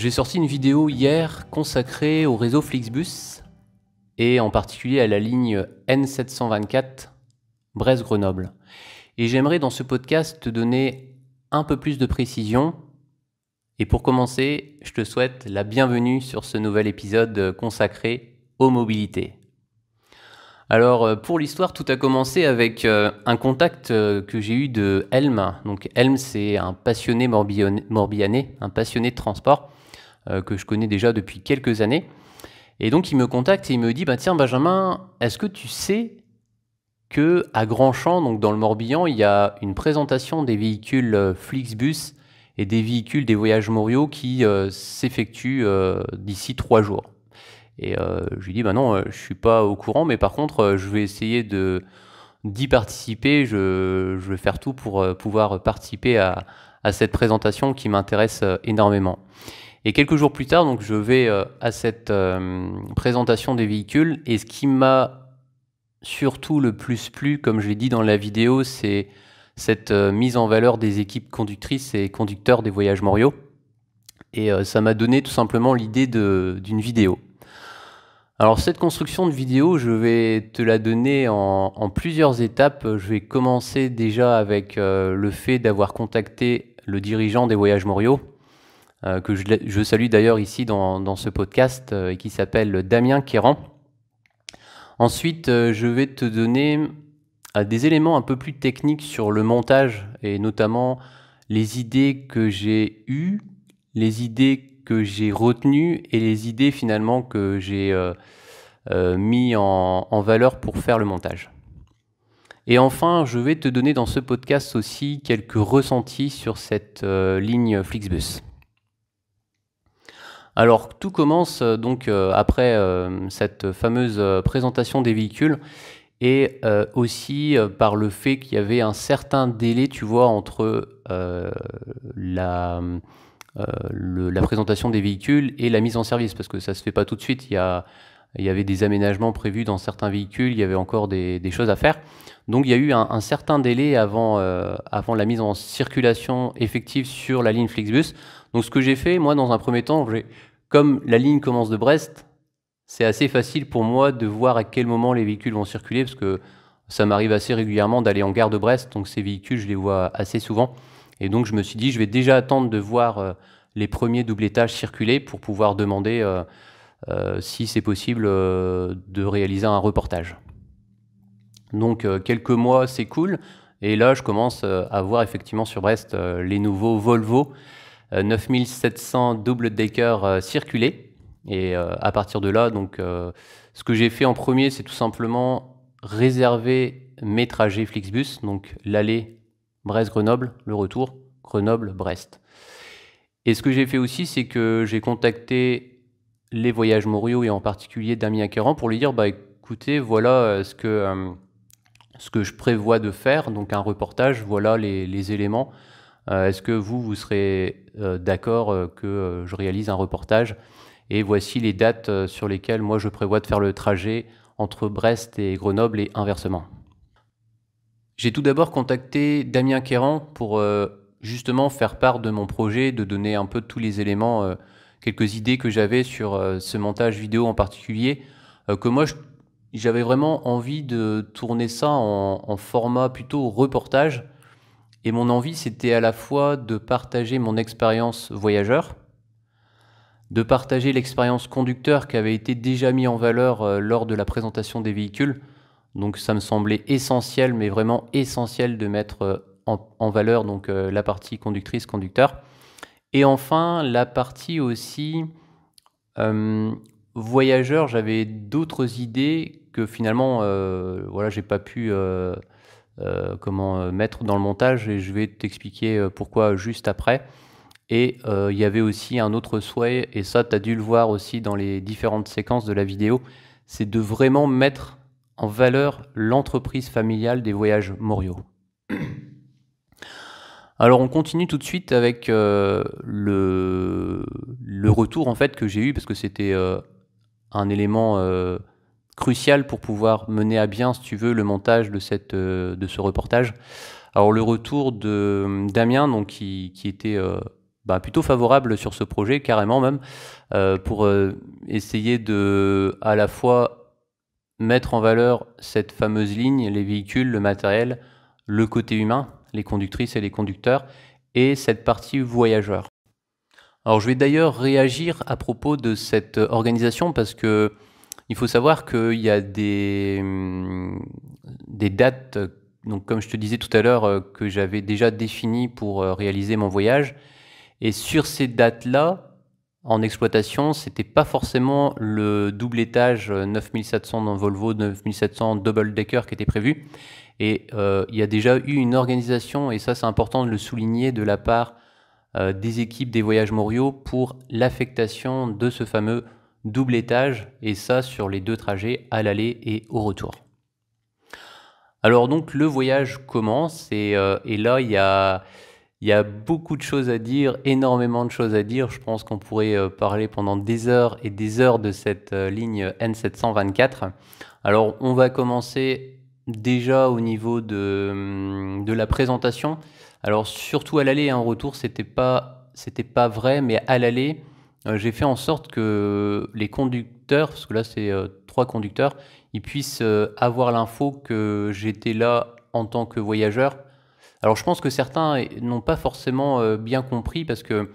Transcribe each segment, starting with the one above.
J'ai sorti une vidéo hier consacrée au réseau Flixbus et en particulier à la ligne N724 Brest-Grenoble. Et j'aimerais dans ce podcast te donner un peu plus de précision. Et pour commencer, je te souhaite la bienvenue sur ce nouvel épisode consacré aux mobilités. Alors euh, pour l'histoire, tout a commencé avec euh, un contact euh, que j'ai eu de Helm. Donc Helm, c'est un passionné morbihanais, un passionné de transport euh, que je connais déjà depuis quelques années. Et donc il me contacte et il me dit bah tiens Benjamin, est-ce que tu sais que à Grandchamp, donc dans le Morbihan, il y a une présentation des véhicules euh, Flixbus et des véhicules des voyages Morio qui euh, s'effectuent d'ici trois jours. Et je lui dis bah non, je suis pas au courant, mais par contre je vais essayer de d'y participer. Je, vais faire tout pour pouvoir participer à, à cette présentation qui m'intéresse énormément. Et quelques jours plus tard, donc je vais euh, à cette euh, présentation des véhicules. Et ce qui m'a surtout le plus plu, comme je l'ai dit dans la vidéo, c'est cette euh, mise en valeur des équipes conductrices et conducteurs des voyages Morio. Et ça m'a donné tout simplement l'idée d'une vidéo. Alors cette construction de vidéo, je vais te la donner en, en plusieurs étapes. Je vais commencer déjà avec le fait d'avoir contacté le dirigeant des voyages Morio, euh, que je, salue d'ailleurs ici dans, ce podcast euh, et qui s'appelle Damien Quéran. Ensuite, euh, je vais te donner des éléments un peu plus techniques sur le montage et notamment les idées que j'ai eues, les idées que j'ai retenues et les idées finalement que j'ai mis en, valeur pour faire le montage. Et enfin, je vais te donner dans ce podcast aussi quelques ressentis sur cette ligne Flixbus. Alors tout commence euh, donc euh, après euh, cette fameuse présentation des véhicules et aussi par le fait qu'il y avait un certain délai, tu vois, entre la, présentation des véhicules et la mise en service, parce que ça ne se fait pas tout de suite. Il y avait des aménagements prévus dans certains véhicules, il y avait encore des, choses à faire. Donc il y a eu un, certain délai avant, avant la mise en circulation effective sur la ligne Flixbus. Donc ce que j'ai fait, moi, dans un premier temps, comme la ligne commence de Brest, c'est assez facile pour moi de voir à quel moment les véhicules vont circuler, parce que ça m'arrive assez régulièrement d'aller en gare de Brest, donc ces véhicules, je les vois assez souvent. Et donc je me suis dit, je vais déjà attendre de voir euh, les premiers double étages circuler pour pouvoir demander euh, euh, si c'est possible de réaliser un reportage. Donc quelques mois, c'est cool. Et là, je commence à voir effectivement sur Brest les nouveaux Volvo 9700 euh, double decker euh, circulés. Et euh, à partir de là, donc, ce que j'ai fait en premier, c'est tout simplement réserver mes trajets Flixbus, donc l'aller Brest-Grenoble, le retour Grenoble-Brest. Et ce que j'ai fait aussi, c'est que j'ai contacté les voyages Morio et en particulier Damien Acquérant pour lui dire bah écoutez, voilà ce que, ce que je prévois de faire, donc un reportage, voilà les éléments euh, est-ce que vous, vous serez euh, d'accord euh, que je réalise un reportage Et voici les dates sur lesquelles moi je prévois de faire le trajet entre Brest et Grenoble et inversement. J'ai tout d'abord contacté Damien Quéran pour justement faire part de mon projet, de donner un peu tous les éléments, quelques idées que j'avais sur ce montage vidéo en particulier, que moi j'avais vraiment envie de tourner ça en format plutôt reportage et mon envie, c'était à la fois de partager mon expérience voyageur, de partager l'expérience conducteur qui avait été déjà mise en valeur euh, lors de la présentation des véhicules. Donc ça me semblait essentiel, mais vraiment essentiel de mettre euh, en, valeur donc, euh, la partie conductrice-conducteur. Et enfin, la partie aussi voyageur, j'avais d'autres idées que finalement, euh, voilà, j'ai pas pu... Euh, comment euh, mettre dans le montage et je vais t'expliquer euh, pourquoi juste après. Et il y avait aussi un autre souhait, et ça tu as dû le voir aussi dans les différentes séquences de la vidéo, c'est de vraiment mettre en valeur l'entreprise familiale des voyages Morio. Alors on continue tout de suite avec le, le, retour en fait que j'ai eu parce que c'était un élément crucial pour pouvoir mener à bien, si tu veux, le montage de, cette, euh, de ce reportage. Alors le retour de euh, Damien, donc, qui, qui était euh, bah, plutôt favorable sur ce projet, carrément même, pour essayer de à la fois mettre en valeur cette fameuse ligne, les véhicules, le matériel, le côté humain, les conductrices et les conducteurs, et cette partie voyageur. Alors je vais d'ailleurs réagir à propos de cette organisation parce que il faut savoir qu'il y a des, des dates, donc comme je te disais tout à l'heure, euh, que j'avais déjà définies pour euh, réaliser mon voyage. Et sur ces dates-là, en exploitation, ce c'était pas forcément le double étage 9700 euh, dans Volvo, 9700 double decker qui était prévu. Et il y a déjà eu une organisation, et ça c'est important de le souligner, de la part des équipes des voyages Morio pour l'affectation de ce fameux double étage, et ça sur les deux trajets à l'aller et au retour. Alors donc le voyage commence et, euh, là il y a, beaucoup de choses à dire, énormément de choses à dire. Je pense qu'on pourrait euh, parler pendant des heures et des heures de cette euh, ligne N724. Alors on va commencer déjà au niveau hum, de, la présentation. Alors surtout à l'aller et en retour, c'était pas c'était pas vrai, mais à l'aller, euh, j'ai fait en sorte que les conducteurs, parce que là c'est euh, trois conducteurs, ils puissent euh, avoir l'info que j'étais là en tant que voyageur. Alors je pense que certains n'ont pas forcément bien compris parce que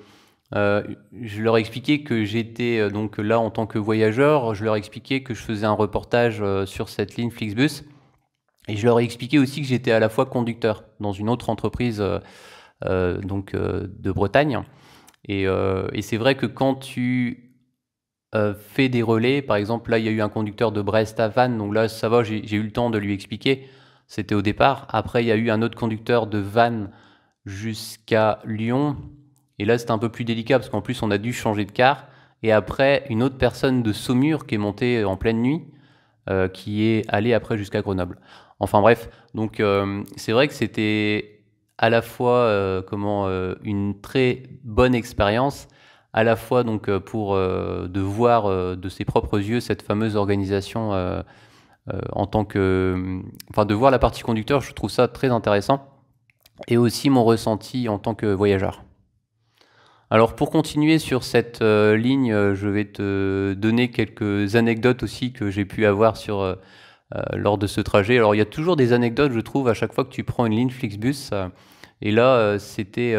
je leur ai expliqué que j'étais donc là en tant que voyageur, je leur ai expliqué que je faisais un reportage sur cette ligne Flixbus et je leur ai expliqué aussi que j'étais à la fois conducteur dans une autre entreprise donc de Bretagne. Euh, et, c'est vrai que quand tu euh, fais des relais, par exemple, là, il y a eu un conducteur de Brest à Vannes, donc là, ça va, j'ai eu le temps de lui expliquer. C'était au départ. Après, il y a eu un autre conducteur de Vannes jusqu'à Lyon. Et là, c'est un peu plus délicat parce qu'en plus, on a dû changer de car. Et après, une autre personne de Saumur qui est montée euh, en pleine nuit, qui est allée après jusqu'à Grenoble. Enfin bref, donc c'est vrai que c'était à la fois euh, comment euh, une très bonne expérience à la fois donc euh, pour de voir de ses propres yeux cette fameuse organisation en tant que mm, enfin de voir la partie conducteur je trouve ça très intéressant et aussi mon ressenti en tant que voyageur alors pour continuer sur cette ligne je vais te donner quelques anecdotes aussi que j'ai pu avoir sur euh, lors de ce trajet. Alors il y a toujours des anecdotes, je trouve, à chaque fois que tu prends une ligne Flixbus. Euh, et là, euh, c'était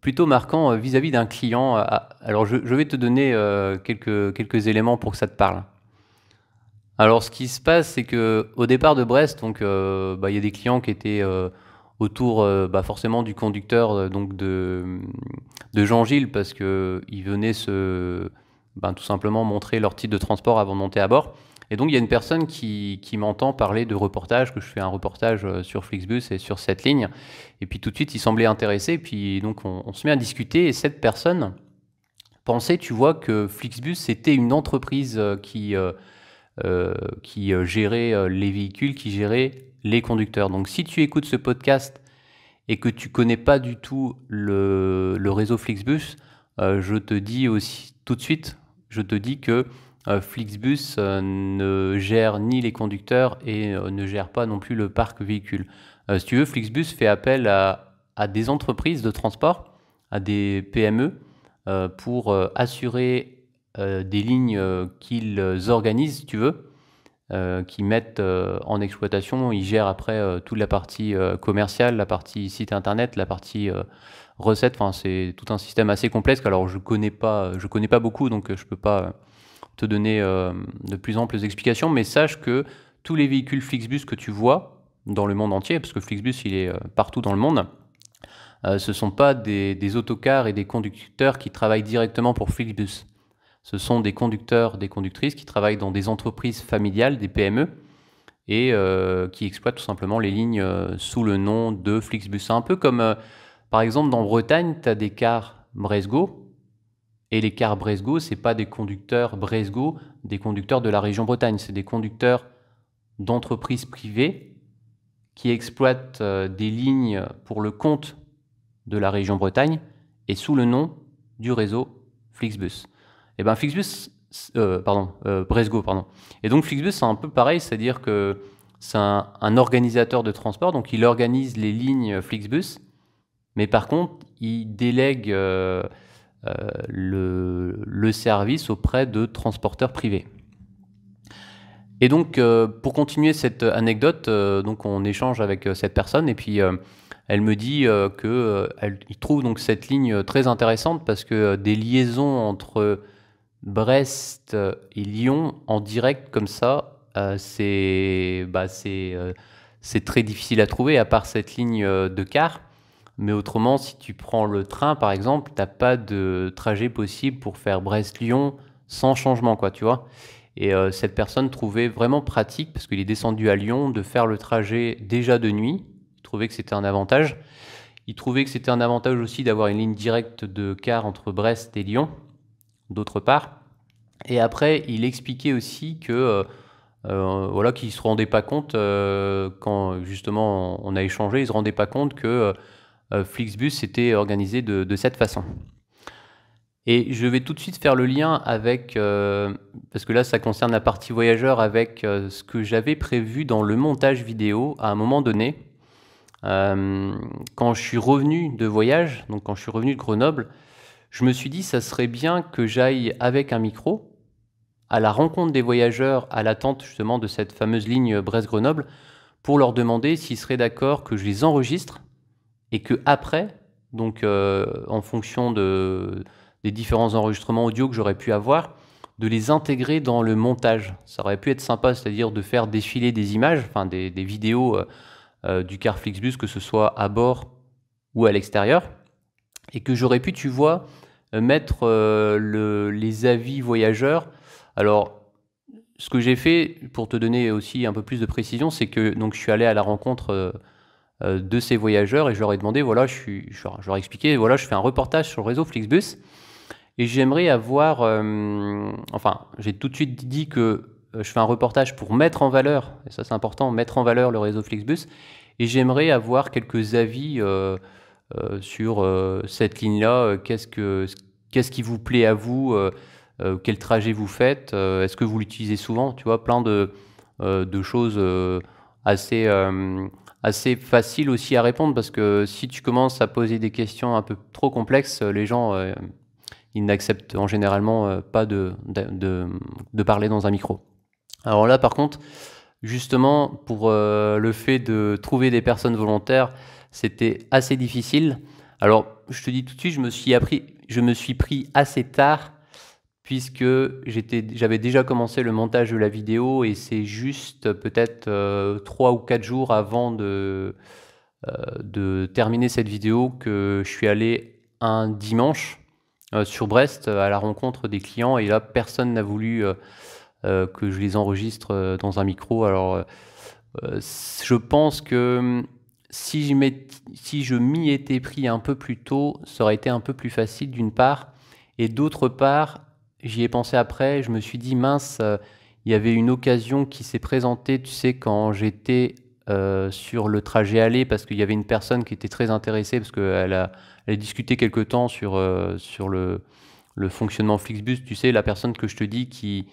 plutôt marquant vis-à-vis d'un client. Ah, alors je, vais te donner quelques, éléments pour que ça te parle. Alors ce qui se passe, c'est que au départ de Brest, donc bah, il y a des clients qui étaient autour bah, forcément du conducteur donc de, Jean-Gilles parce qu'ils venaient se, ben, tout simplement montrer leur titre de transport avant de monter à bord. Et donc, il y a une personne qui, m'entend parler de reportage, que je fais un reportage euh, sur Flixbus et sur cette ligne. Et puis, tout de suite, il semblait intéressé. Et puis, donc, on, se met à discuter. Et cette personne pensait, tu vois, que Flixbus, c'était une entreprise euh, qui, euh, qui gérait les véhicules, qui gérait les conducteurs. Donc, si tu écoutes ce podcast et que tu connais pas du tout le, réseau Flixbus, je te dis aussi tout de suite, je te dis que euh, Flixbus euh, ne gère ni les conducteurs et euh, ne gère pas non plus le parc véhicule. si tu veux, Flixbus fait appel à, à des entreprises de transport, à des PME, pour assurer des lignes qu'ils organisent, si tu veux, qui mettent en exploitation. Ils gèrent après toute la partie commerciale, la partie site internet, la partie recette. Enfin, c'est tout un système assez complexe. Alors, je connais pas, je connais pas beaucoup, donc je peux pas te donner euh, de plus amples explications, mais sache que tous les véhicules Flixbus que tu vois dans le monde entier, parce que Flixbus il est euh, partout dans le monde, euh, ce ne sont pas des, autocars et des conducteurs qui travaillent directement pour Flixbus. Ce sont des conducteurs, des conductrices qui travaillent dans des entreprises familiales, des PME, et qui exploitent tout simplement les lignes sous le nom de Flixbus. C'est un peu comme, par exemple, dans Bretagne, tu as des cars Bresgo, et les cars Bresgo, c'est pas des conducteurs Bresgo, des conducteurs de la région Bretagne, c'est des conducteurs d'entreprises privées qui exploitent euh, des lignes pour le compte de la région Bretagne et sous le nom du réseau Flixbus. Et eh ben Flixbus, euh, pardon, euh, Bresgo, pardon. Et donc Flixbus, c'est un peu pareil, c'est-à-dire que c'est un, un organisateur de transport, donc il organise les lignes Flixbus, mais par contre, il délègue euh, le, service auprès de transporteurs privés. Et donc, euh, pour continuer cette anecdote, euh, donc on échange avec cette personne et puis elle me dit qu'elle trouve donc cette ligne très intéressante parce que des liaisons entre Brest et Lyon en direct comme ça, c'est bah, c'est très difficile à trouver à part cette ligne de car. Mais autrement, si tu prends le train, par exemple, tu n'as pas de trajet possible pour faire Brest-Lyon sans changement, quoi, tu vois. Et euh, cette personne trouvait vraiment pratique, parce qu'il est descendu à Lyon, de faire le trajet déjà de nuit. Il trouvait que c'était un avantage. Il trouvait que c'était un avantage aussi d'avoir une ligne directe de car entre Brest et Lyon, d'autre part. Et après, il expliquait aussi que euh, euh voilà, qu'il se rendait pas compte euh, quand justement on a échangé, il se rendait pas compte que euh, Flixbus s'était organisé de, cette façon. Et je vais tout de suite faire le lien avec, euh, parce que là ça concerne la partie voyageurs, avec euh, ce que j'avais prévu dans le montage vidéo à un moment donné. quand je suis revenu de voyage, donc quand je suis revenu de Grenoble, je me suis dit ça serait bien que j'aille avec un micro à la rencontre des voyageurs à l'attente justement de cette fameuse ligne Brest-Grenoble pour leur demander s'ils seraient d'accord que je les enregistre et que après, donc euh, en fonction de, des différents enregistrements audio que j'aurais pu avoir, de les intégrer dans le montage. Ça aurait pu être sympa, c'est-à-dire de faire défiler des images, enfin des, vidéos euh, euh, du car Flixbus, que ce soit à bord ou à l'extérieur, et que j'aurais pu, tu vois, mettre les avis voyageurs. Alors, ce que j'ai fait, pour te donner aussi un peu plus de précision, c'est que donc, je suis allé à la rencontre euh, de ces voyageurs et je leur ai demandé, voilà, je, leur, ai expliqué, voilà, je fais un reportage sur le réseau Flixbus et j'aimerais avoir, euh, enfin, j'ai tout de suite dit que euh, je fais un reportage pour mettre en valeur, et ça c'est important, mettre en valeur le réseau Flixbus et j'aimerais avoir quelques avis sur cette ligne-là, qu'est-ce, que, qu'est-ce qui vous plaît à vous, quel trajet vous faites, est-ce que vous l'utilisez souvent, tu vois, plein de, de choses assez assez facile aussi à répondre parce que si tu commences à poser des questions un peu trop complexes, euh, les gens, euh, ils n'acceptent en généralement euh, pas de, de, parler dans un micro. Alors là, par contre, justement, pour le fait de trouver des personnes volontaires, c'était assez difficile. Alors, je te dis tout de suite, je me suis, appris, je me suis pris assez tard puisque j'avais déjà commencé le montage de la vidéo et c'est juste euh, peut-être euh, trois ou quatre jours avant euh, de, terminer cette vidéo que je suis allé un dimanche sur Brest à la rencontre des clients et là personne n'a voulu que je les enregistre dans un micro. Alors je pense que hum, si je m'y étais pris un peu plus tôt, ça aurait été un peu plus facile d'une part et d'autre part, j'y ai pensé après, je me suis dit, mince, euh, il y avait une occasion qui s'est présentée, tu sais, quand j'étais euh, sur le trajet aller, parce qu'il y avait une personne qui était très intéressée, parce qu'elle a, discuté quelque temps sur, euh, sur le, fonctionnement Flixbus, tu sais, la personne que je te dis qui,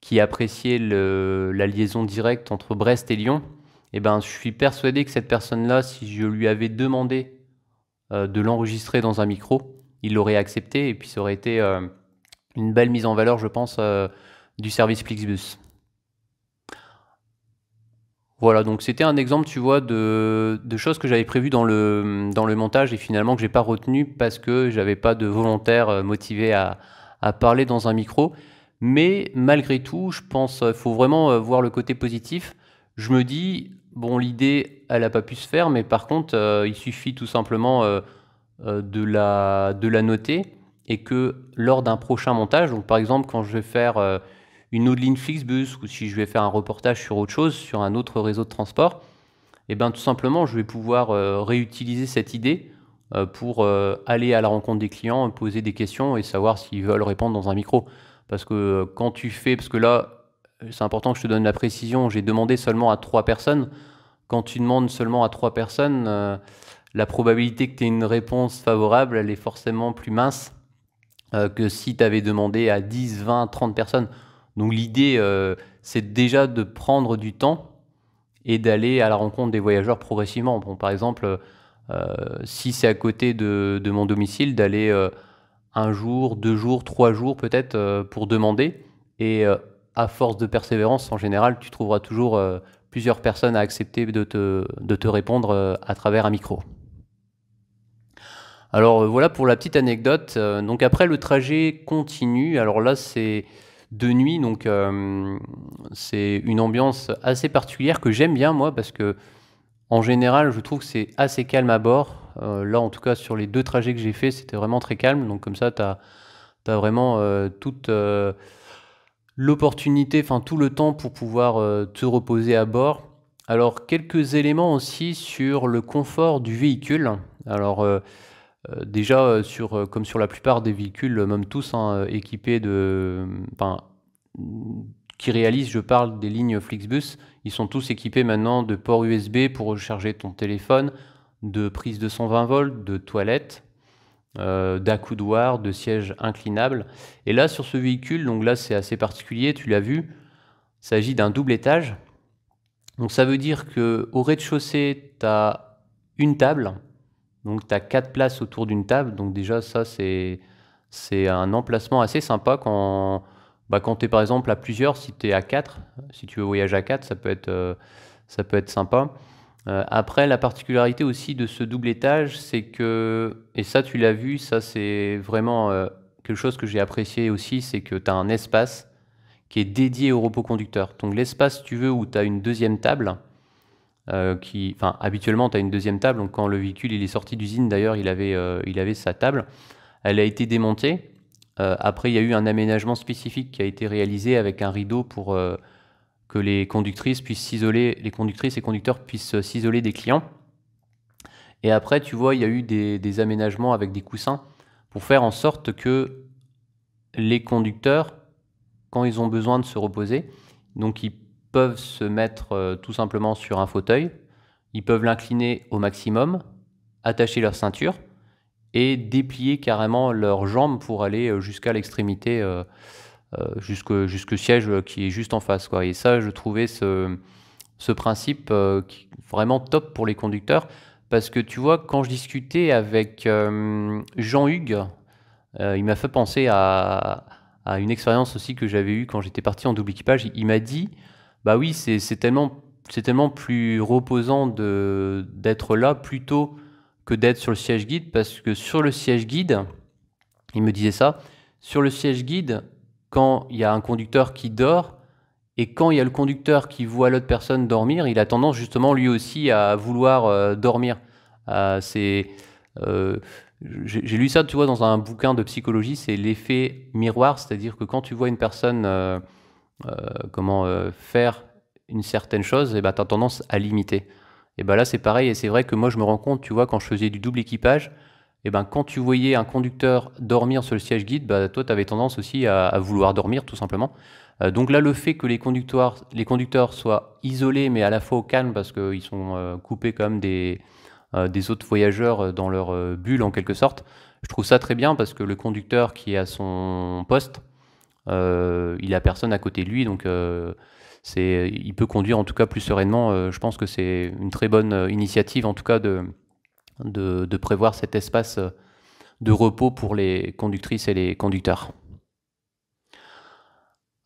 qui appréciait la liaison directe entre Brest et Lyon, et eh ben, je suis persuadé que cette personne-là, si je lui avais demandé de l'enregistrer dans un micro, il l'aurait accepté, et puis ça aurait été une belle mise en valeur, je pense, euh, du service Flixbus. Voilà, donc c'était un exemple, tu vois, de, choses que j'avais prévues dans le, dans le montage et finalement que j'ai pas retenu parce que j'avais pas de volontaire euh, motivé à, parler dans un micro. Mais malgré tout, je pense euh, faut vraiment voir le côté positif. Je me dis, bon, l'idée, elle n'a pas pu se faire, mais par contre, il suffit tout simplement de, la, de la noter et que lors d'un prochain montage, donc par exemple quand je vais faire euh, une autre ligne Flixbus ou si je vais faire un reportage sur autre chose, sur un autre réseau de transport, et eh ben tout simplement je vais pouvoir euh, réutiliser cette idée euh, pour aller à la rencontre des clients, poser des questions et savoir s'ils veulent répondre dans un micro. Parce que quand tu fais, parce que là, c'est important que je te donne la précision, j'ai demandé seulement à trois personnes. Quand tu demandes seulement à trois personnes, la probabilité que tu aies une réponse favorable, elle est forcément plus mince euh, que si tu avais demandé à 10, 20, 30 personnes. Donc l'idée, euh, c'est déjà de prendre du temps et d'aller à la rencontre des voyageurs progressivement. par exemple, euh, si c'est à côté de, mon domicile, d'aller un jour, deux jours, trois jours peut-être pour demander. Et à force de persévérance, en général, tu trouveras toujours plusieurs personnes à accepter de te répondre à travers un micro. Alors euh, voilà pour la petite anecdote. Euh, donc après le trajet continue. Alors là c'est de nuit, donc euh, c'est une ambiance assez particulière que j'aime bien moi parce que en général je trouve que c'est assez calme à bord. là en tout cas sur les deux trajets que j'ai fait c'était vraiment très calme. Donc comme ça tu as, vraiment toute l'opportunité, enfin tout le temps pour pouvoir te reposer à bord. Alors quelques éléments aussi sur le confort du véhicule. Alors euh, déjà, euh, sur, euh, comme sur la plupart des véhicules, même tous hein, équipés de. Mm, qui réalisent, je parle des lignes Flixbus, ils sont tous équipés maintenant de ports USB pour recharger ton téléphone, de prise de 120 volts, de toilettes, d'accoudoirs, de sièges inclinables. Et là, sur ce véhicule, donc là c'est assez particulier, tu l'as vu, il s'agit d'un double étage. Donc ça veut dire que au rez-de-chaussée, tu as une table donc tu as quatre places autour d'une table. Donc déjà, ça, c'est, un emplacement assez sympa quand, bah, quand tu es par exemple à plusieurs, si tu es à quatre, si tu veux voyager à quatre, ça peut être, euh, ça peut être sympa. Euh, après, la particularité aussi de ce double étage, c'est que, et ça tu l'as vu, ça c'est vraiment euh, quelque chose que j'ai apprécié aussi, c'est que tu as un espace qui est dédié au repos conducteur. Donc l'espace, tu veux, où tu as une deuxième table, euh, qui, enfin, habituellement, tu as une deuxième table. Donc, quand le véhicule il est sorti d'usine, d'ailleurs, il, avait, euh, il avait sa table. Elle a été démontée. Euh, après, il y a eu un aménagement spécifique qui a été réalisé avec un rideau pour que les conductrices puissent s'isoler, les conductrices et conducteurs puissent s'isoler des clients. Et après, tu vois, il y a eu des, des aménagements avec des coussins pour faire en sorte que les conducteurs, quand ils ont besoin de se reposer, donc ils peuvent se mettre euh, tout simplement sur un fauteuil, ils peuvent l'incliner au maximum, attacher leur ceinture et déplier carrément leurs jambes pour aller euh, jusqu'à l'extrémité, euh, euh jusqu'au siège qui est juste en face. Quoi. Et ça, je trouvais ce, ce principe vraiment top pour les conducteurs. Parce que tu vois, quand je discutais avec Jean-Hugues, il m'a fait penser à, à une expérience aussi que j'avais eue quand j'étais parti en double équipage. Il m'a dit bah oui, c'est tellement, tellement plus reposant d'être là plutôt que d'être sur le siège guide, parce que sur le siège guide, il me disait ça, sur le siège guide, quand il y a un conducteur qui dort, et quand il y a le conducteur qui voit l'autre personne dormir, il a tendance justement lui aussi à vouloir euh, dormir. Euh, c'est, euh, j'ai lu ça, tu vois, dans un bouquin de psychologie, c'est l'effet miroir, c'est-à-dire que quand tu vois une personne euh, comment euh, faire une certaine chose, et eh ben, tu as tendance à limiter. Et ben là, c'est pareil, et c'est vrai que moi, je me rends compte, tu vois, quand je faisais du double équipage, et eh ben, quand tu voyais un conducteur dormir sur le siège guide, bah, toi, tu avais tendance aussi à, vouloir dormir, tout simplement. Euh, donc là, le fait que les conducteurs, les conducteurs soient isolés, mais à la fois au calme, parce qu'ils sont coupés comme des, des autres voyageurs dans leur bulle, en quelque sorte, je trouve ça très bien, parce que le conducteur qui est à son poste, euh, il a personne à côté de lui, donc euh, c'est, il peut conduire en tout cas plus sereinement. Euh, je pense que c'est une très bonne initiative en tout cas de, de, prévoir cet espace de repos pour les conductrices et les conducteurs.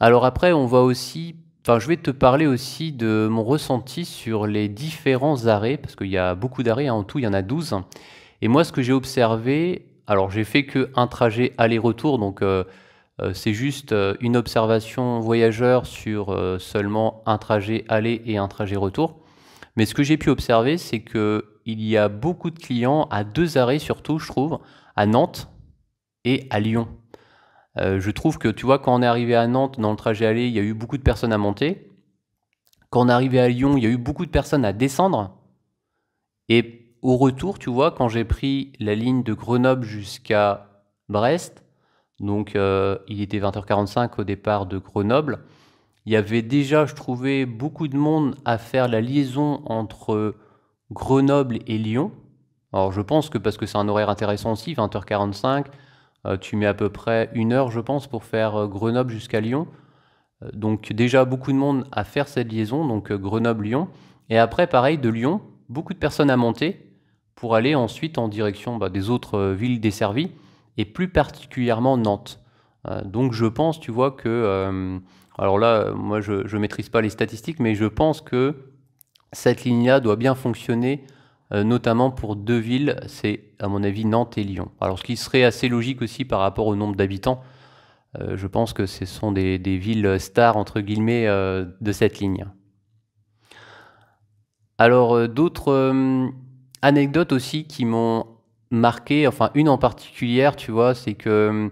Alors après, on voit aussi, enfin, je vais te parler aussi de mon ressenti sur les différents arrêts, parce qu'il y a beaucoup d'arrêts, hein, en tout il y en a 12. Et moi, ce que j'ai observé, alors j'ai fait que un trajet aller-retour, donc euh, euh, c'est juste euh, une observation voyageur sur euh, seulement un trajet aller et un trajet retour. Mais ce que j'ai pu observer, c'est qu'il y a beaucoup de clients à deux arrêts surtout, je trouve, à Nantes et à Lyon. je trouve que tu vois, quand on est arrivé à Nantes, dans le trajet aller, il y a eu beaucoup de personnes à monter. Quand on est arrivé à Lyon, il y a eu beaucoup de personnes à descendre. Et au retour, tu vois, quand j'ai pris la ligne de Grenoble jusqu'à Brest, donc euh, il était 20h45 au départ de Grenoble. Il y avait déjà, je trouvais, beaucoup de monde à faire la liaison entre Grenoble et Lyon. Alors je pense que parce que c'est un horaire intéressant aussi, 20h45, euh, tu mets à peu près une heure, je pense, pour faire euh, Grenoble jusqu'à Lyon. Donc déjà beaucoup de monde à faire cette liaison, donc Grenoble-Lyon. Et après, pareil, de Lyon, beaucoup de personnes à monter pour aller ensuite en direction bah, des autres villes desservies et plus particulièrement Nantes. Euh, donc je pense, tu vois, que... Euh, alors là, moi, je ne maîtrise pas les statistiques, mais je pense que cette ligne-là doit bien fonctionner, euh, notamment pour deux villes, c'est à mon avis Nantes et Lyon. Alors ce qui serait assez logique aussi par rapport au nombre d'habitants, je pense que ce sont des, villes stars, entre guillemets, de cette ligne. Alors d'autres anecdotes aussi qui m'ont marqué, enfin une en particulière, tu vois, c'est que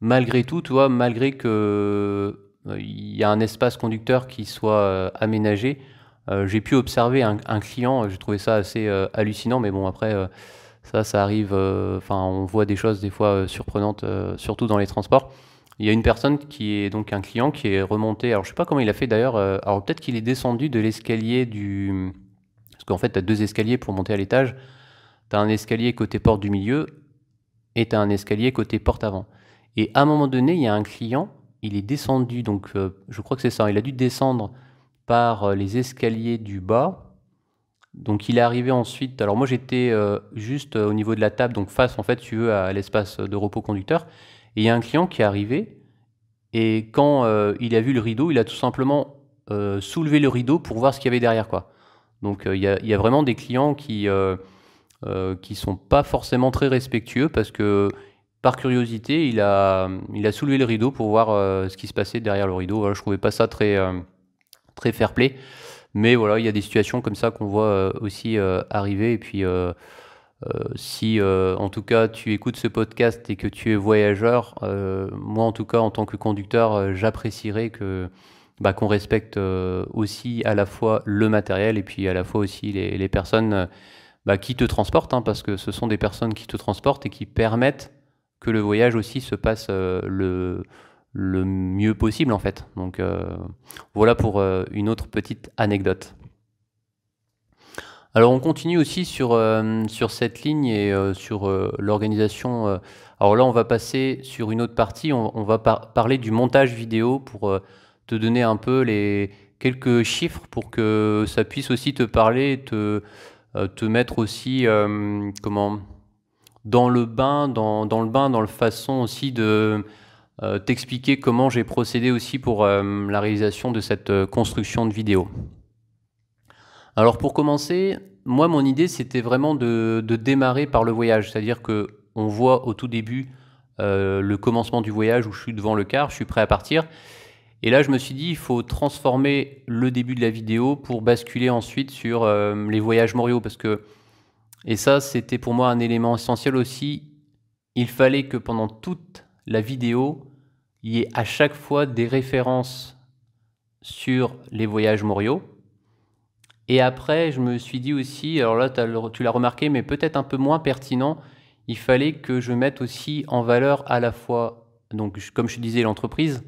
malgré tout, tu vois, malgré que il euh, y a un espace conducteur qui soit euh, aménagé, euh, j'ai pu observer un, client, j'ai trouvé ça assez hallucinant, mais bon après ça, ça arrive, enfin on voit des choses des fois surprenantes, surtout dans les transports. Il y a une personne qui est donc un client qui est remonté, alors je sais pas comment il a fait d'ailleurs, alors peut-être qu'il est descendu de l'escalier du... Parce qu'en fait, tu as deux escaliers pour monter à l'étage. T'as un escalier côté porte du milieu et tu as un escalier côté porte avant. Et à un moment donné, il y a un client, il est descendu, donc euh, je crois que c'est ça, il a dû descendre par euh, les escaliers du bas. Donc il est arrivé ensuite, alors moi j'étais euh, juste au niveau de la table, donc face en fait, tu veux, à l'espace de repos conducteur. Et il y a un client qui est arrivé, et quand il a vu le rideau, il a tout simplement soulevé le rideau pour voir ce qu'il y avait derrière. quoi. Donc il y, a vraiment des clients qui qui euh, qui sont pas forcément très respectueux parce que par curiosité, il a, il a soulevé le rideau pour voir euh, ce qui se passait derrière le rideau. je je trouvais pas ça très, euh, très fair play. Mais voilà, il y a des situations comme ça qu'on voit aussi arriver. Et puis, si en tout cas tu écoutes ce podcast et que tu es voyageur, moi en tout cas en tant que conducteur, j'apprécierais que bah, qu'on respecte aussi à la fois le matériel et puis à la fois aussi les, les personnes bah, qui te transportent, hein, parce que ce sont des personnes qui te transportent et qui permettent que le voyage aussi se passe euh, le, mieux possible en fait. Donc euh, voilà pour euh, une autre petite anecdote. Alors on continue aussi sur, sur cette ligne et sur l'organisation. alors là on va passer sur une autre partie, on, va parler du montage vidéo pour te donner un peu les quelques chiffres pour que ça puisse aussi te parler, te, euh, te mettre aussi euh, comment dans le bain, dans, dans, le bain, dans le façon aussi de euh, t'expliquer comment j'ai procédé aussi pour la réalisation de cette construction de vidéo. Alors pour commencer, moi mon idée c'était vraiment de, démarrer par le voyage, c'est-à-dire que on voit au tout début le commencement du voyage où je suis devant le car, je suis prêt à partir, et là, je me suis dit, il faut transformer le début de la vidéo pour basculer ensuite sur euh, les voyages Morio. Parce que, et ça, c'était pour moi un élément essentiel aussi. Il fallait que pendant toute la vidéo, il y ait à chaque fois des références sur les voyages Morio. Et après, je me suis dit aussi, alors là, tu l'as remarqué, mais peut-être un peu moins pertinent, il fallait que je mette aussi en valeur à la fois, donc comme je disais, l'entreprise,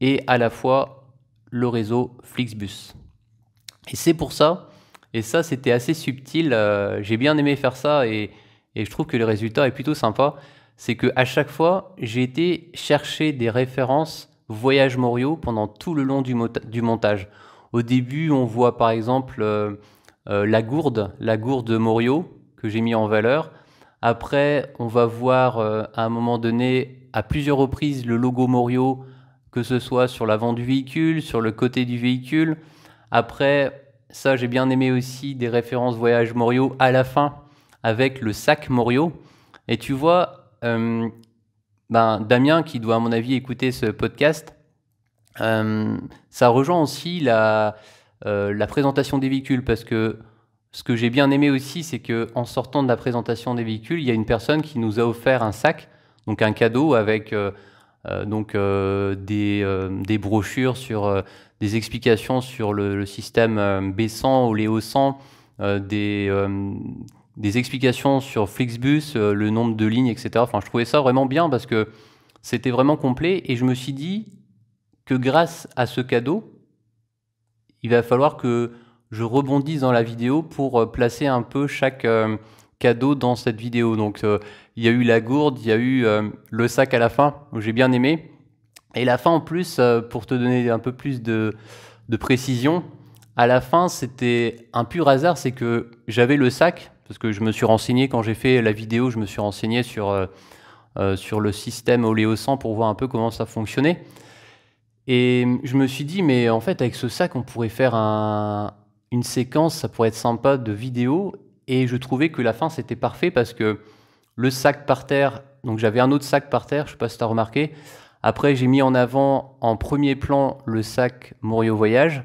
et à la fois le réseau Flixbus. Et c'est pour ça, et ça c'était assez subtil, euh, j'ai bien aimé faire ça et, je trouve que le résultat est plutôt sympa, c'est à chaque fois j'ai été chercher des références voyage Morio pendant tout le long du, montage. Au début on voit par exemple euh, euh, la gourde, la gourde Morio que j'ai mis en valeur. Après on va voir à un moment donné à plusieurs reprises le logo Morio que ce soit sur l'avant du véhicule, sur le côté du véhicule. Après, ça j'ai bien aimé aussi des références voyage Morio à la fin avec le sac Morio. Et tu vois, euh, ben, Damien qui doit à mon avis écouter ce podcast, euh, ça rejoint aussi la, euh, la présentation des véhicules parce que ce que j'ai bien aimé aussi, c'est qu'en sortant de la présentation des véhicules, il y a une personne qui nous a offert un sac, donc un cadeau avec euh, donc euh, euh, des, brochures sur des explications sur le, système baissant ou les 100 des, des explications sur Flixbus, le nombre de lignes, etc. Enfin, je trouvais ça vraiment bien parce que c'était vraiment complet et je me suis dit que grâce à ce cadeau, il va falloir que je rebondisse dans la vidéo pour placer un peu chaque, cadeau dans cette vidéo. Donc euh, il y a eu la gourde, il y a eu euh, le sac à la fin, où j'ai bien aimé. Et la fin en plus, euh, pour te donner un peu plus de, précision, à la fin c'était un pur hasard, c'est que j'avais le sac, parce que je me suis renseigné quand j'ai fait la vidéo, je me suis renseigné sur, sur le système Oléo 100 pour voir un peu comment ça fonctionnait. Et je me suis dit, mais en fait avec ce sac on pourrait faire une séquence, ça pourrait être sympa de vidéo et je trouvais que la fin c'était parfait parce que le sac par terre, donc j'avais un autre sac par terre, je sais pas si tu as remarqué. Après, j'ai mis en avant en premier plan le sac Morio Voyage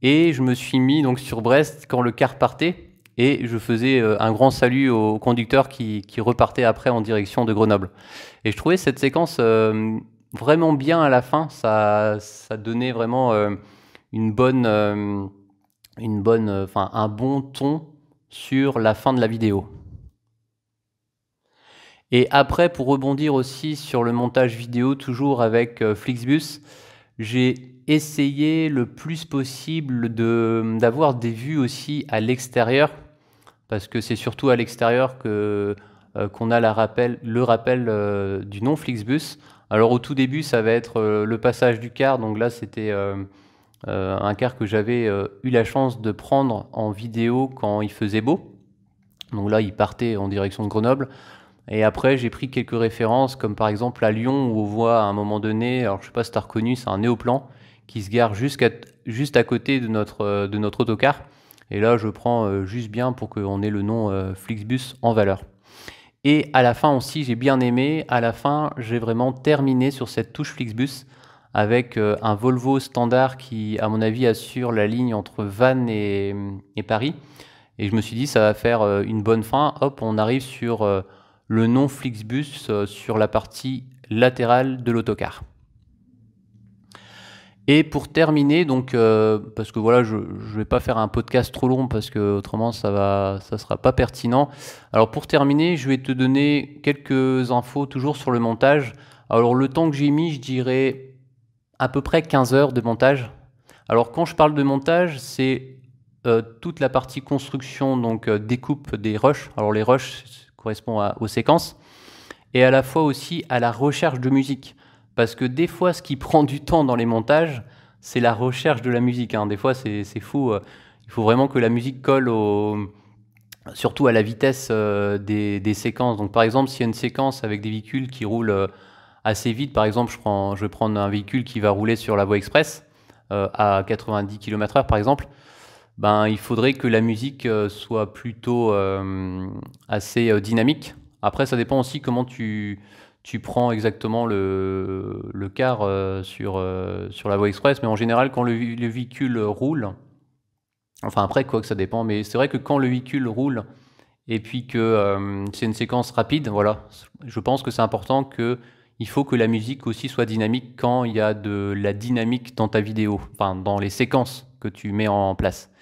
et je me suis mis donc sur Brest quand le car partait et je faisais euh, un grand salut au conducteur qui, repartait après en direction de Grenoble. Et je trouvais cette séquence euh, vraiment bien à la fin, ça, donnait vraiment euh, une bonne, une bonne, enfin un bon ton sur la fin de la vidéo. Et après, pour rebondir aussi sur le montage vidéo, toujours avec euh, Flixbus, j'ai essayé le plus possible d'avoir des vues aussi à l'extérieur, parce que c'est surtout à l'extérieur que euh, qu'on a le rappel euh, du nom Flixbus. Alors au tout début, ça va être le passage du car, donc là c'était euh, un car que j'avais euh, eu la chance de prendre en vidéo quand il faisait beau. Donc là, il partait en direction de Grenoble. Et après, j'ai pris quelques références, comme par exemple à Lyon, où on voit à un moment donné, alors je sais pas si tu as reconnu, c'est un néoplan qui se gare juste à côté de notre, euh, de notre autocar. Et là, je prends juste bien pour qu'on ait le nom Flixbus en valeur. Et à la fin aussi, j'ai bien aimé, à la fin, j'ai vraiment terminé sur cette touche Flixbus avec euh, un Volvo standard qui, à mon avis, assure la ligne entre Vannes et, Paris. Et je me suis dit, ça va faire euh, une bonne fin. Hop, on arrive sur euh, le non Flixbus sur la partie latérale de l'autocar. Et pour terminer, donc, parce que voilà, je ne vais pas faire un podcast trop long parce que autrement ça va, ça sera pas pertinent. Alors pour terminer, je vais te donner quelques infos toujours sur le montage. Alors le temps que j'ai mis, je dirais à peu près 15 heures de montage. Alors quand je parle de montage, c'est euh, toute la partie construction, donc euh, découpe des rushs. Alors les rushs correspondent aux séquences. Et à la fois aussi à la recherche de musique. Parce que des fois, ce qui prend du temps dans les montages, c'est la recherche de la musique. Hein. Des fois, c'est fou. Euh. Il faut vraiment que la musique colle surtout à la vitesse des, des, séquences. Donc par exemple, s'il y a une séquence avec des véhicules qui roulent assez vite. Par exemple, je, prends, je vais prendre un véhicule qui va rouler sur la voie express euh, à 90 km/h, par exemple. Ben, il faudrait que la musique euh, soit plutôt euh, assez dynamique. Après, ça dépend aussi comment tu, tu prends exactement le, le car sur, sur la voie express, mais en général, quand le, véhicule roule, enfin après, quoi que ça dépend, mais c'est vrai que quand le véhicule roule et puis que c'est une séquence rapide, voilà, je pense que c'est important que il faut que la musique aussi soit dynamique quand il y a de la dynamique dans ta vidéo, dans les séquences que tu mets en place.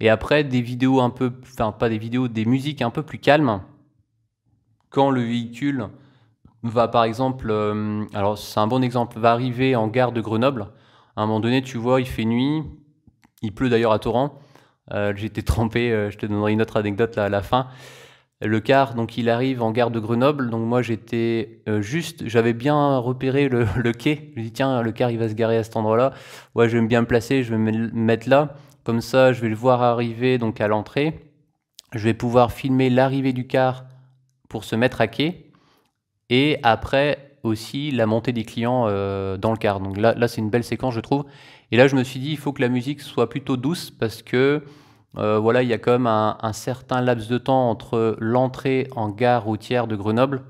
Et après, des vidéos un peu, enfin pas des vidéos, des musiques un peu plus calmes, quand le véhicule va par exemple, euh, alors c'est un bon exemple, va arriver en gare de Grenoble, à un moment donné, tu vois, il fait nuit, il pleut d'ailleurs à torrent, euh, j'étais trempé, euh, je te donnerai une autre anecdote là, à la fin. Le car, donc il arrive en gare de Grenoble. Donc moi j'étais euh, juste, j'avais bien repéré le, quai. Je me dis tiens, le car il va se garer à cet endroit-là. Ouais, je vais me bien me placer, je vais me mettre là. Comme ça, je vais le voir arriver donc à l'entrée. Je vais pouvoir filmer l'arrivée du car pour se mettre à quai. Et après aussi la montée des clients euh, dans le car. Donc là, là c'est une belle séquence je trouve. Et là je me suis dit il faut que la musique soit plutôt douce parce que euh, voilà, il y a quand même un, certain laps de temps entre l'entrée en gare routière de Grenoble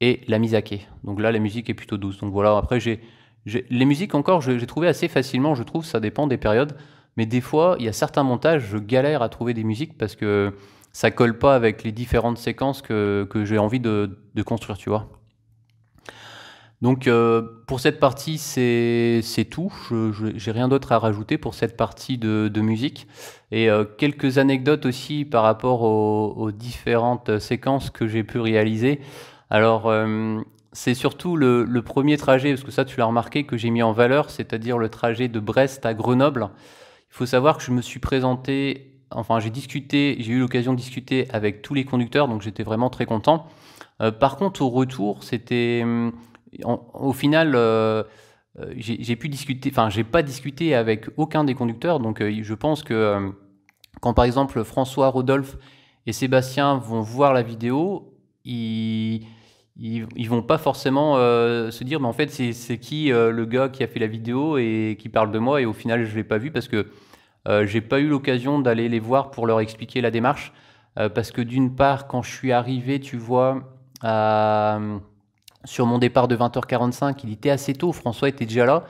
et la mise à quai. Donc là, la musique est plutôt douce. Donc voilà, après, j'ai, les musiques encore, j'ai trouvé assez facilement, je trouve, ça dépend des périodes. Mais des fois, il y a certains montages, je galère à trouver des musiques parce que ça colle pas avec les différentes séquences que, j'ai envie de construire, tu vois. Donc euh, pour cette partie, c'est tout. Je n'ai rien d'autre à rajouter pour cette partie de, musique. Et euh, quelques anecdotes aussi par rapport aux, différentes séquences que j'ai pu réaliser. Alors euh, c'est surtout le, premier trajet, parce que ça tu l'as remarqué, que j'ai mis en valeur, c'est-à-dire le trajet de Brest à Grenoble. Il faut savoir que je me suis présenté, enfin j'ai discuté, j'ai eu l'occasion de discuter avec tous les conducteurs, donc j'étais vraiment très content. par contre au retour, c'était... Hum, au final, euh, euh, j'ai pu discuter, enfin, j'ai pas discuté avec aucun des conducteurs, donc euh, je pense que quand par exemple François, Rodolphe et Sébastien vont voir la vidéo, ils, ils, vont pas forcément se dire, mais en fait, c'est qui le gars qui a fait la vidéo et qui parle de moi, et au final, je l'ai pas vu parce que j'ai pas eu l'occasion d'aller les voir pour leur expliquer la démarche. parce que d'une part, quand je suis arrivé, tu vois, à sur mon départ de 20h45, il était assez tôt, François était déjà là.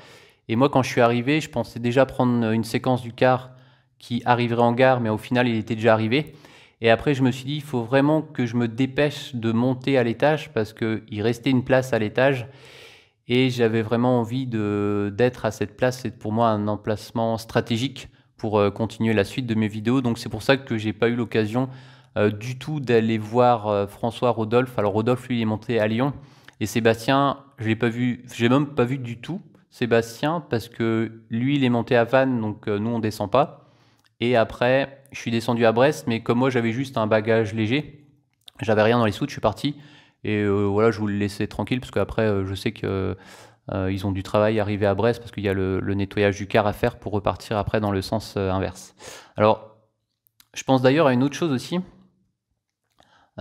Et moi, quand je suis arrivé, je pensais déjà prendre une séquence du car qui arriverait en gare, mais au final, il était déjà arrivé. Et après, je me suis dit, il faut vraiment que je me dépêche de monter à l'étage parce qu'il restait une place à l'étage. Et j'avais vraiment envie d'être à cette place. C'est pour moi un emplacement stratégique pour euh, continuer la suite de mes vidéos. Donc, c'est pour ça que j'ai pas eu l'occasion euh, du tout d'aller voir euh, François Rodolphe. Alors, Rodolphe, lui, est monté à Lyon. Et Sébastien, je l'ai pas vu, j'ai même pas vu du tout Sébastien parce que lui, il est monté à Vannes, donc euh, nous, on descend pas. Et après, je suis descendu à Brest, mais comme moi, j'avais juste un bagage léger, j'avais rien dans les soutes, je suis parti. Et euh, voilà, je vous le laissais tranquille parce qu'après, euh, je sais que ils ont du travail à arriver à Brest parce qu'il y a le, nettoyage du car à faire pour repartir après dans le sens inverse. Alors, je pense d'ailleurs à une autre chose aussi.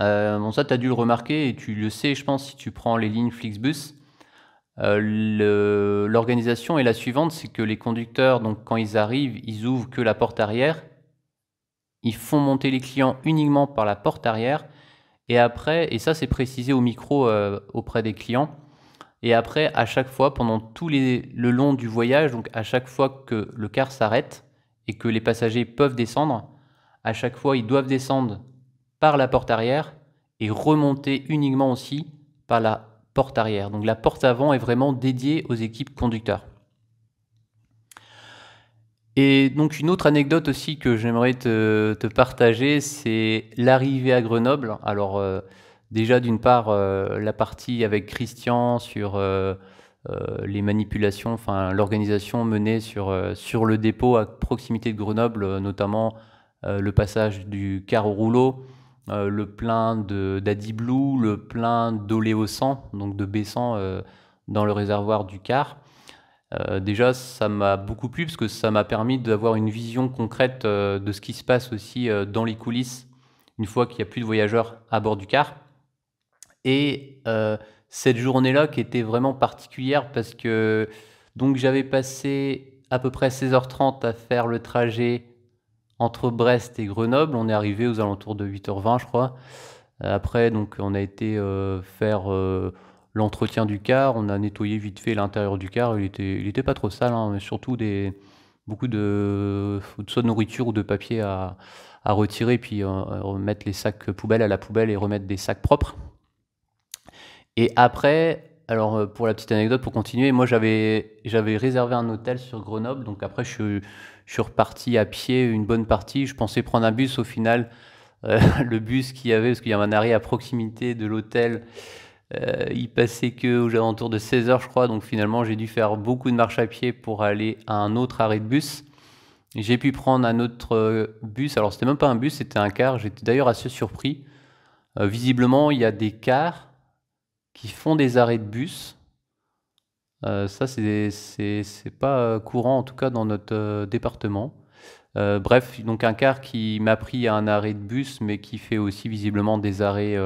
Euh, bon, ça, tu as dû le remarquer et tu le sais, je pense, si tu prends les lignes Flixbus. Euh, l'organisation est la suivante, c'est que les conducteurs, donc quand ils arrivent, ils ouvrent que la porte arrière. Ils font monter les clients uniquement par la porte arrière. Et après, et ça c'est précisé au micro euh, auprès des clients. Et après, à chaque fois, pendant tout le long du voyage, donc à chaque fois que le car s'arrête et que les passagers peuvent descendre, à chaque fois ils doivent descendre par la porte arrière et remonter uniquement aussi par la porte arrière. Donc la porte avant est vraiment dédiée aux équipes conducteurs. Et donc une autre anecdote aussi que j'aimerais te, partager, c'est l'arrivée à Grenoble. Alors euh, déjà d'une part euh, la partie avec Christian sur euh, les manipulations, enfin l'organisation menée sur, sur le dépôt à proximité de Grenoble, notamment le passage du car au rouleau, euh, le plein de le plein d'oléosan, donc de baissant euh, dans le réservoir du car. Euh, déjà, ça m'a beaucoup plu parce que ça m'a permis d'avoir une vision concrète de ce qui se passe aussi dans les coulisses une fois qu'il n'y a plus de voyageurs à bord du car. Et cette journée-là qui était vraiment particulière parce que donc j'avais passé à peu près 16h30 à faire le trajet entre Brest et Grenoble. On est arrivé aux alentours de 8h20, je crois. Euh, après, donc, on a été euh, faire euh, l'entretien du car. On a nettoyé vite fait l'intérieur du car. Il n'était pas trop sale, hein, mais surtout des, beaucoup de, nourriture ou de papier à, retirer, puis remettre les sacs poubelles à la poubelle et remettre des sacs propres. Et après, alors euh, pour la petite anecdote, pour continuer, moi j'avais réservé un hôtel sur Grenoble, donc après je, suis reparti à pied une bonne partie. Je pensais prendre un bus, au final euh, le bus qu'il y avait, parce qu'il y avait un arrêt à proximité de l'hôtel, euh, il passait que aux alentours de 16h je crois, donc finalement j'ai dû faire beaucoup de marche à pied pour aller à un autre arrêt de bus. J'ai pu prendre un autre bus, alors c'était même pas un bus, c'était un car. J'étais d'ailleurs assez surpris. visiblement il y a des cars qui font des arrêts de bus. Ça, euh, ça, c'est pas euh, courant, en tout cas dans notre euh, département. bref, donc un car qui m'a pris à un arrêt de bus, mais qui fait aussi visiblement des arrêts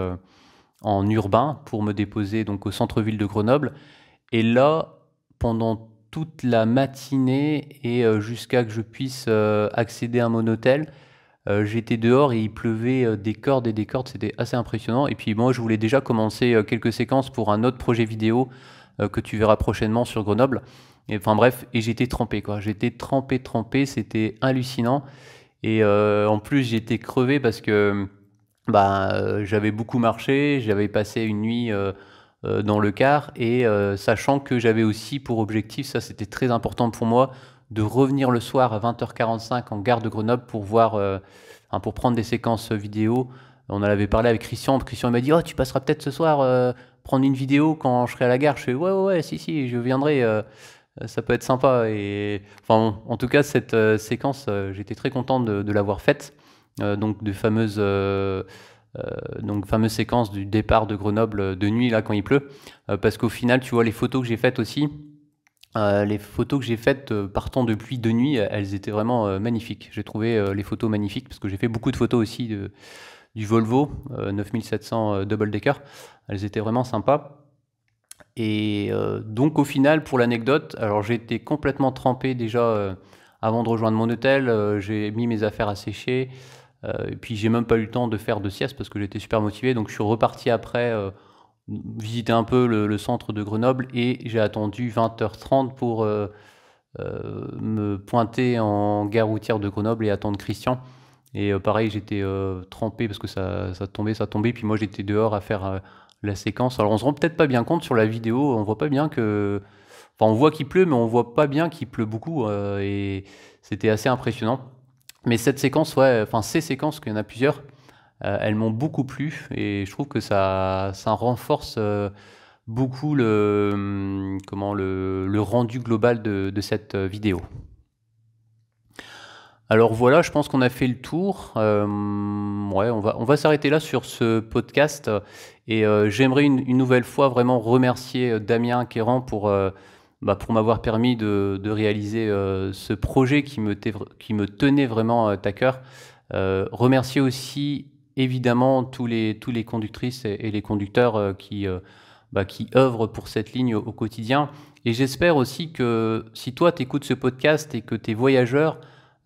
en urbain pour me déposer donc au centre-ville de Grenoble. Et là, pendant toute la matinée et jusqu'à que je puisse accéder à mon hôtel, euh, j'étais dehors et il pleuvait euh, des cordes et des cordes, c'était assez impressionnant. Et puis moi, je voulais déjà commencer euh, quelques séquences pour un autre projet vidéo que tu verras prochainement sur Grenoble. Et, enfin bref, et j'étais trempé quoi. J'étais trempé, trempé, c'était hallucinant. Et en plus, j'étais crevé parce que bah, j'avais beaucoup marché, j'avais passé une nuit dans le car et sachant que j'avais aussi pour objectif, ça c'était très important pour moi, de revenir le soir à 20h45 en gare de Grenoble pour voir, euh, pour prendre des séquences vidéo. On en avait parlé avec Christian. Christian m'a dit oh, tu passeras peut-être ce soir euh, prendre une vidéo quand je serai à la gare. Je fais Ouais, ouais, ouais si, si, je viendrai. Euh, ça peut être sympa. Et enfin, en tout cas, cette séquence, j'étais très content de, l'avoir faite. donc, de fameuses. donc fameuse séquence du départ de Grenoble de nuit là quand il pleut parce qu'au final tu vois les photos que j'ai faites aussi euh, les photos que j'ai faites euh, partant de pluie de nuit, euh, elles étaient vraiment magnifiques. J'ai trouvé les photos magnifiques parce que j'ai fait beaucoup de photos aussi de, du Volvo 9700 double decker. Elles étaient vraiment sympas. Et donc au final, pour l'anecdote, alors j'étais complètement trempé déjà avant de rejoindre mon hôtel. j'ai mis mes affaires à sécher. et puis j'ai même pas eu le temps de faire de sieste parce que j'étais super motivé. Donc je suis reparti après visiter un peu le, centre de Grenoble et j'ai attendu 20h30 pour euh, euh, me pointer en gare routière de Grenoble et attendre Christian. Et euh, pareil, j'étais trempé parce que ça, ça, tombait, ça tombait. Puis moi, j'étais dehors à faire la séquence. Alors, on se rend peut-être pas bien compte sur la vidéo. On voit pas bien que. Enfin, on voit qu'il pleut, mais on voit pas bien qu'il pleut beaucoup. et c'était assez impressionnant. Mais cette séquence, ouais, enfin, ces séquences, qu'il y en a plusieurs, euh, elles m'ont beaucoup plu et je trouve que ça, ça renforce euh, beaucoup le, hum, comment, le, rendu global de, cette euh, vidéo. Alors voilà, je pense qu'on a fait le tour. ouais, on va, on va s'arrêter là sur ce podcast. Et j'aimerais une, nouvelle fois vraiment remercier Damien Quéran pour, bah, pour m'avoir permis de, réaliser ce projet qui me, qui me tenait vraiment à cœur. remercier aussi évidemment tous les, tous les conductrices et, les conducteurs euh, qui, euh, bah, qui œuvrent pour cette ligne au, quotidien. Et j'espère aussi que si toi, tu écoutes ce podcast et que tu es voyageur,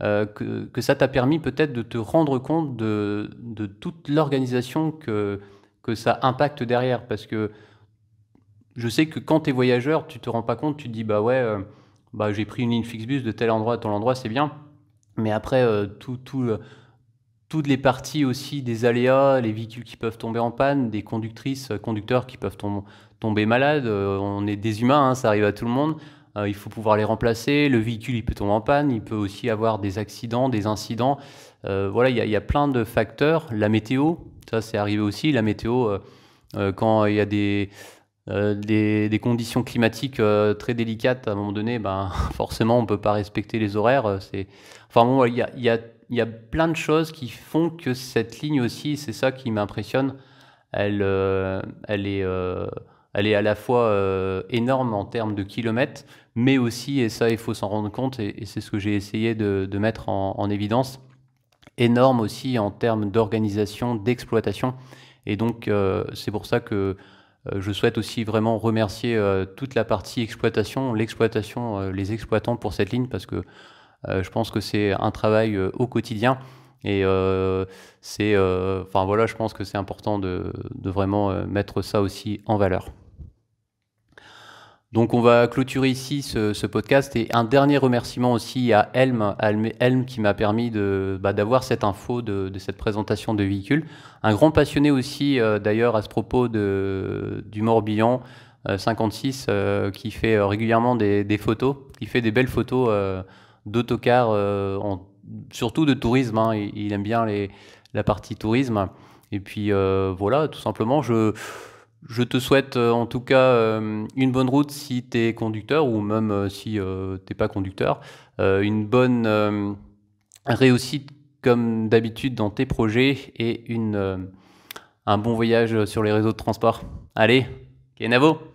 euh, que, ça t'a permis peut-être de te rendre compte de, de toute l'organisation que, que ça impacte derrière. Parce que je sais que quand tu es voyageur, tu te rends pas compte, tu te dis, bah ouais, bah, j'ai pris une ligne fixe bus de tel endroit à tel endroit, c'est bien. Mais après, tout, tout, toutes les parties aussi des aléas, les véhicules qui peuvent tomber en panne, des conductrices, euh, conducteurs qui peuvent tomber malades. Euh, on est des humains, hein, ça arrive à tout le monde. Euh, il faut pouvoir les remplacer. Le véhicule, il peut tomber en panne. Il peut aussi avoir des accidents, des incidents. voilà, il y, a plein de facteurs. La météo, ça c'est arrivé aussi. La météo, quand il y a des, des, conditions climatiques très délicates, à un moment donné, ben, forcément, on ne peut pas respecter les horaires. Enfin bon, il y a il y a plein de choses qui font que cette ligne aussi, c'est ça qui m'impressionne, elle, euh, elle, est, euh, elle est à la fois euh, énorme en termes de kilomètres, mais aussi, et ça il faut s'en rendre compte, et, c'est ce que j'ai essayé de, mettre en, en, évidence, énorme aussi en termes d'organisation, d'exploitation. Et donc c'est pour ça que je souhaite aussi vraiment remercier toute la partie exploitation, l'exploitation, les exploitants pour cette ligne, parce que euh, je pense que c'est un travail euh, au quotidien. Et euh, c'est, enfin voilà, je pense que c'est important de, vraiment mettre ça aussi en valeur. Donc on va clôturer ici ce, podcast et un dernier remerciement aussi à Helm, qui m'a permis de, bah, d'avoir cette info de, cette présentation de véhicule. Un grand passionné aussi d'ailleurs à ce propos de, du Morbihan 56 qui fait régulièrement des, des, photos, qui fait des belles photos d'autocars, euh, surtout de tourisme. Hein. Il, aime bien les, la partie tourisme. Et puis euh, voilà, tout simplement, je, je te souhaite euh, en tout cas une bonne route si tu es conducteur ou même si tu n'es pas conducteur. une bonne réussite comme d'habitude dans tes projets et une, un bon voyage sur les réseaux de transport. Allez, Kenavo!